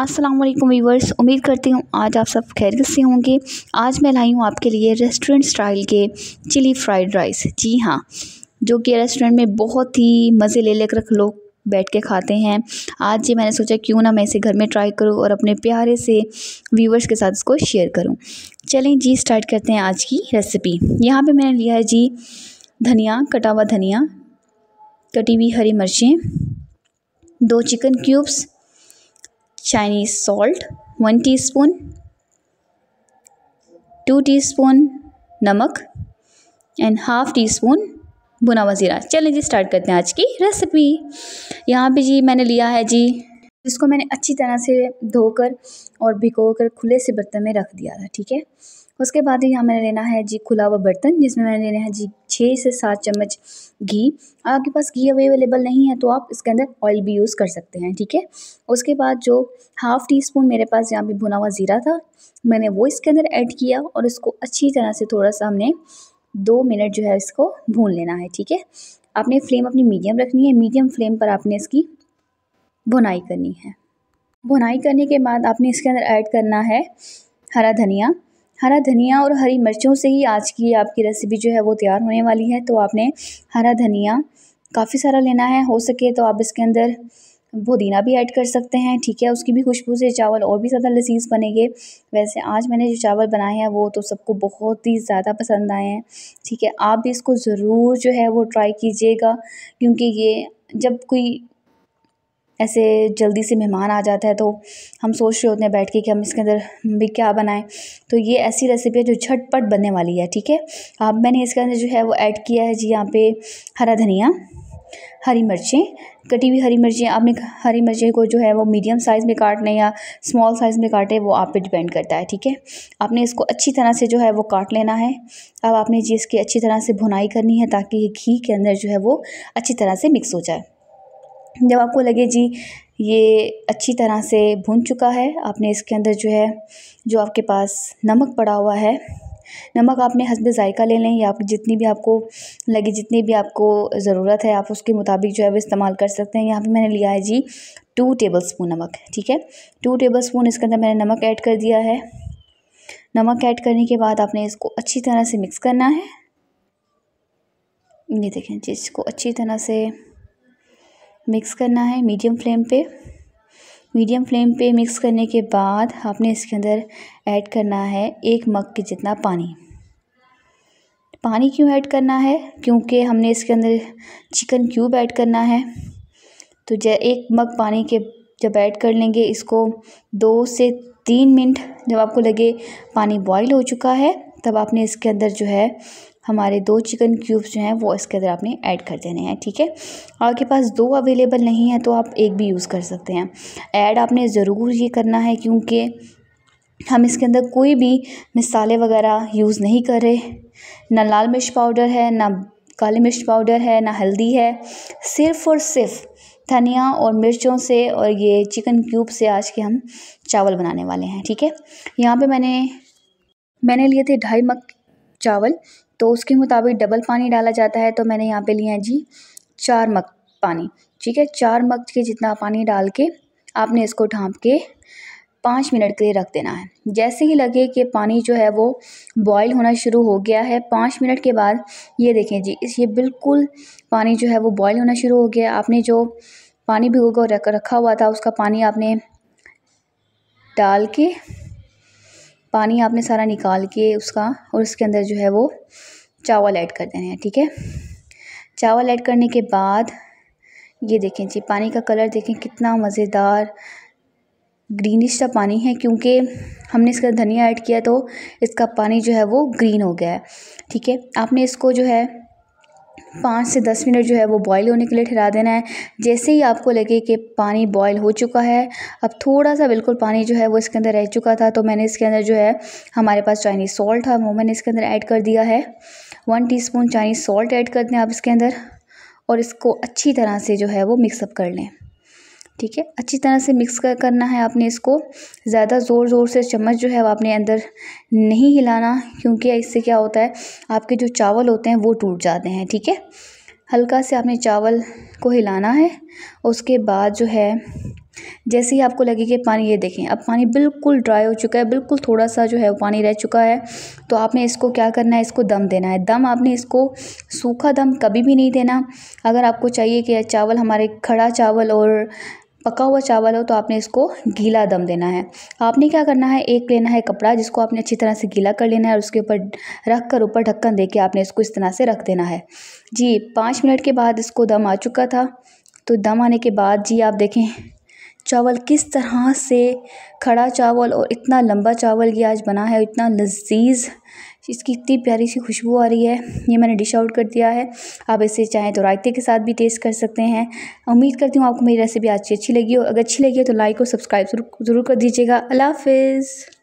अस्सलाम वालेकुम वीवर्स उम्मीद करती हूँ आज आप सब खैर से होंगे आज मैं लाई हूँ आपके लिए रेस्टोरेंट स्टाइल के चिली फ्राइड राइस जी हाँ जो कि रेस्टोरेंट में बहुत ही मज़े ले लेकर लोग बैठ के खाते हैं आज ये मैंने सोचा क्यों ना मैं इसे घर में ट्राई करूँ और अपने प्यारे से व्यूवर्स के साथ इसको शेयर करूँ चलें जी स्टार्ट करते हैं आज की रेसिपी यहाँ पर मैंने लिया है जी धनिया कटा हुआ धनिया कटी हुई हरी मिर्चें दो chicken cubes Chinese salt 1 teaspoon 2 teaspoon नमक एंड हाफ टी स्पून भुना वजीरा ज़ीरा चलिए जी स्टार्ट करते हैं आज की रेसिपी यहाँ पे जी मैंने लिया है जी जिसको मैंने अच्छी तरह से धोकर और भिगोकर कर खुले से बर्तन में रख दिया था ठीक है उसके बाद ही हमें लेना है जी खुला हुआ बर्तन जिसमें मैंने लेना है जी छः से सात चम्मच घी आपके पास घी अवेलेबल नहीं है तो आप इसके अंदर ऑयल भी यूज़ कर सकते हैं ठीक है उसके बाद जो हाफ़ टी स्पून मेरे पास यहाँ पे भुना हुआ ज़ीरा था मैंने वो इसके अंदर ऐड किया और इसको अच्छी तरह से थोड़ा सा हमने दो मिनट जो है इसको भून लेना है ठीक है आपने फ्लेम अपनी मीडियम रखनी है मीडियम फ्लेम पर आपने इसकी भुनाई करनी है भुनाई करने के बाद आपने इसके अंदर ऐड करना है हरा धनिया हरा धनिया और हरी मिर्चों से ही आज की आपकी रेसिपी जो है वो तैयार होने वाली है तो आपने हरा धनिया काफ़ी सारा लेना है हो सके तो आप इसके अंदर पुदीना भी ऐड कर सकते हैं ठीक है उसकी भी खुशबू से चावल और भी ज़्यादा लजीज बनेंगे वैसे आज मैंने जो चावल बनाए हैं वो तो सबको बहुत ही ज़्यादा पसंद आए हैं ठीक है आप भी इसको ज़रूर जो है वो ट्राई कीजिएगा क्योंकि ये जब कोई ऐसे जल्दी से मेहमान आ जाता है तो हम सोच रहे होते हैं बैठ के कि हम इसके अंदर भी क्या बनाएं तो ये ऐसी रेसिपी है जो झटपट बनने वाली है ठीक है अब मैंने इसके अंदर जो है वो ऐड किया है जी यहाँ पे हरा धनिया हरी मिर्चें कटी हुई हरी मिर्चें आपने हरी मिर्चें को जो है वो मीडियम साइज़ में काटने या स्मॉल साइज़ में काटे वो आप पे डिपेंड करता है ठीक है आपने इसको अच्छी तरह से जो है वो काट लेना है अब आपने जी इसकी अच्छी तरह से भुनाई करनी है ताकि ये घी के अंदर जो है वो अच्छी तरह से मिक्स हो जाए जब आपको लगे जी ये अच्छी तरह से भून चुका है आपने इसके अंदर जो है जो आपके पास नमक पड़ा हुआ है नमक आपने हस्ब जायका ले लें या आप जितनी भी आपको लगे जितनी भी आपको ज़रूरत है आप उसके मुताबिक जो है वो इस्तेमाल कर सकते हैं यहाँ पे मैंने लिया है जी टू टेबल स्पून नमक ठीक है टू टेबल स्पून इसके अंदर मैंने नमक ऐड कर दिया है नमक ऐड करने के बाद आपने इसको अच्छी तरह से मिक्स करना है ये देखें जी इसको अच्छी तरह से मिक्स करना है मीडियम फ्लेम पे मीडियम फ्लेम पे मिक्स करने के बाद आपने इसके अंदर ऐड करना है एक मग के जितना पानी पानी क्यों ऐड करना है क्योंकि हमने इसके अंदर चिकन क्यूब ऐड करना है तो जब एक मग पानी के जब ऐड कर लेंगे इसको दो से तीन मिनट जब आपको लगे पानी बॉईल हो चुका है तब आपने इसके अंदर जो है हमारे दो चिकन क्यूब्स जो हैं वो इसके अंदर आपने ऐड कर देने हैं ठीक है आपके पास दो अवेलेबल नहीं है तो आप एक भी यूज़ कर सकते हैं ऐड आपने ज़रूर ये करना है क्योंकि हम इसके अंदर कोई भी मिसाले वगैरह यूज़ नहीं कर रहे ना लाल मिर्च पाउडर है ना काली मिर्च पाउडर है ना हल्दी है सिर्फ़ और सिर्फ धनिया और मिर्चों से और ये चिकन क्यूब से आज के हम चावल बनाने वाले हैं ठीक है यहाँ पे मैंने मैंने लिए थे ढाई मक चावल तो उसके मुताबिक डबल पानी डाला जाता है तो मैंने यहाँ पे लिए हैं जी चार मक पानी ठीक है चार मग के जितना पानी डाल के आपने इसको ढाँप के पाँच मिनट के लिए रख देना है जैसे ही लगे कि पानी जो है वो बॉयल होना शुरू हो गया है पाँच मिनट के बाद ये देखें जी इस ये बिल्कुल पानी जो है वो बॉयल होना शुरू हो गया आपने जो पानी भिगो कर रखा हुआ था उसका पानी आपने डाल के पानी आपने सारा निकाल के उसका और उसके अंदर जो है वो चावल ऐड कर देने हैं ठीक है चावल ऐड करने के बाद ये देखें जी पानी का कलर देखें कितना मज़ेदार ग्रीनिश सा पानी है क्योंकि हमने इसका धनिया ऐड किया तो इसका पानी जो है वो ग्रीन हो गया है ठीक है आपने इसको जो है पाँच से दस मिनट जो है वो बॉयल होने के लिए ठहरा देना है जैसे ही आपको लगे कि पानी बॉयल हो चुका है अब थोड़ा सा बिल्कुल पानी जो है वो इसके अंदर रह चुका था तो मैंने इसके अंदर जो है हमारे पास चाइनीज़ सॉल्ट है वो मैंने इसके अंदर ऐड कर दिया है one spoon Chinese salt add कर दें आप इसके अंदर और इसको अच्छी तरह से जो है वो मिक्सअप कर लें ठीक है अच्छी तरह से मिक्स कर करना है आपने इसको ज़्यादा ज़ोर ज़ोर से चम्मच जो है वो आपने अंदर नहीं हिलाना क्योंकि इससे क्या होता है आपके जो चावल होते हैं वो टूट जाते हैं ठीक है हल्का से आपने चावल को हिलाना है उसके बाद जो है जैसे ही आपको लगे कि पानी ये देखें अब पानी बिल्कुल ड्राई हो चुका है बिल्कुल थोड़ा सा जो है वो पानी रह चुका है तो आपने इसको क्या करना है इसको दम देना है दम आपने इसको सूखा दम कभी भी नहीं देना अगर आपको चाहिए कि चावल हमारे खड़ा चावल और पका हुआ चावल हो तो आपने इसको गीला दम देना है आपने क्या करना है एक लेना है कपड़ा जिसको आपने अच्छी तरह से गीला कर लेना है और उसके ऊपर रख कर ऊपर ढक्कन दे के आपने इसको इस तरह से रख देना है जी पाँच मिनट के बाद इसको दम आ चुका था तो दम आने के बाद जी आप देखें चावल किस तरह से खड़ा चावल और इतना लंबा चावल ये आज बना है इतना लजीज इसकी इतनी प्यारी सी खुशबू आ रही है ये मैंने डिश आउट कर दिया है आप इसे चाहें तो रायते के साथ भी टेस्ट कर सकते हैं उम्मीद करती हूँ आपको मेरी रेसिपी आज की अच्छी लगी हो अगर अच्छी लगी है तो लाइक और सब्सक्राइब ज़रूर कर दीजिएगा अल्लाह हाफिज़